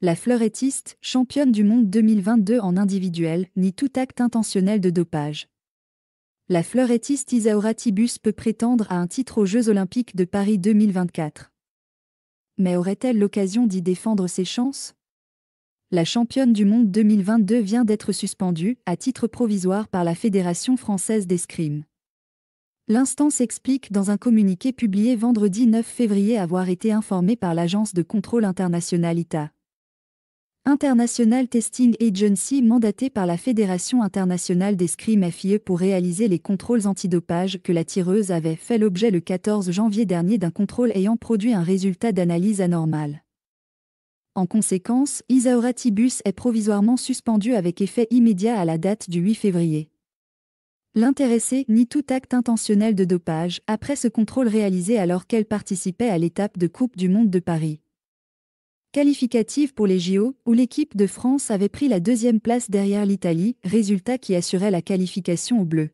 la fleurettiste, championne du monde 2022 en individuel, ni tout acte intentionnel de dopage. La fleurettiste Isaura Tibus peut prétendre à un titre aux Jeux Olympiques de Paris 2024. Mais aurait-elle l'occasion d'y défendre ses chances La championne du monde 2022 vient d'être suspendue, à titre provisoire, par la Fédération française d'escrime. L'instance explique dans un communiqué publié vendredi 9 février avoir été informée par l'agence de contrôle international ITA. International Testing Agency mandatée par la Fédération internationale d'escrime FIE pour réaliser les contrôles antidopage que la tireuse avait fait l'objet le 14 janvier dernier d'un contrôle ayant produit un résultat d'analyse anormal. En conséquence, isaoratibus est provisoirement suspendue avec effet immédiat à la date du 8 février. L'intéressée nie tout acte intentionnel de dopage après ce contrôle réalisé alors qu'elle participait à l'étape de Coupe du Monde de Paris. Qualificative pour les JO, où l'équipe de France avait pris la deuxième place derrière l'Italie, résultat qui assurait la qualification au bleu.